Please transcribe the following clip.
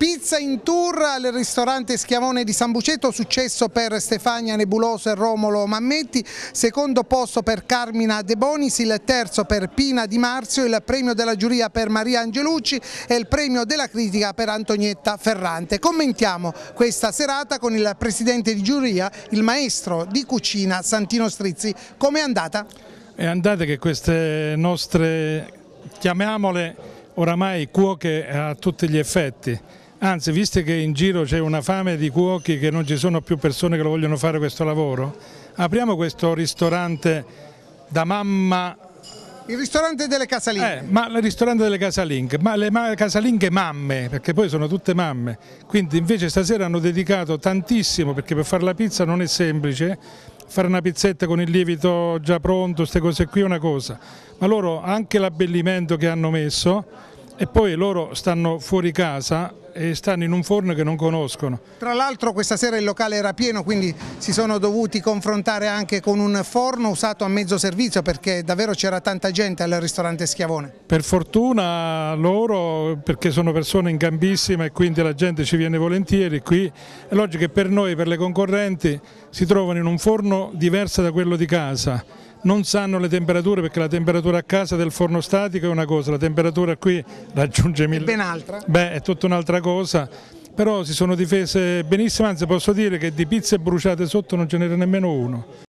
Pizza in tour al ristorante Schiavone di San Buceto, successo per Stefania Nebuloso e Romolo Mammetti, secondo posto per Carmina De Bonis, il terzo per Pina Di Marzio, il premio della giuria per Maria Angelucci e il premio della critica per Antonietta Ferrante. Commentiamo questa serata con il presidente di giuria, il maestro di cucina Santino Strizzi. Com'è andata? È andata che queste nostre, chiamiamole oramai cuoche a tutti gli effetti, Anzi, visto che in giro c'è una fame di cuochi che non ci sono più persone che lo vogliono fare questo lavoro, apriamo questo ristorante da mamma il ristorante delle casalinghe. Eh, ma il ristorante delle casalinghe, ma le ma casalinghe mamme, perché poi sono tutte mamme. Quindi invece stasera hanno dedicato tantissimo, perché per fare la pizza non è semplice, fare una pizzetta con il lievito già pronto, queste cose qui è una cosa. Ma loro anche l'abbellimento che hanno messo e poi loro stanno fuori casa e stanno in un forno che non conoscono. Tra l'altro questa sera il locale era pieno quindi si sono dovuti confrontare anche con un forno usato a mezzo servizio perché davvero c'era tanta gente al ristorante Schiavone. Per fortuna loro perché sono persone in gambissima e quindi la gente ci viene volentieri qui, è logico che per noi, per le concorrenti si trovano in un forno diverso da quello di casa non sanno le temperature perché la temperatura a casa del forno statico è una cosa, la temperatura qui raggiunge mille... È ben altra. Beh, è tutta un'altra cosa, però si sono difese benissimo, anzi posso dire che di pizze bruciate sotto non ce n'era nemmeno uno.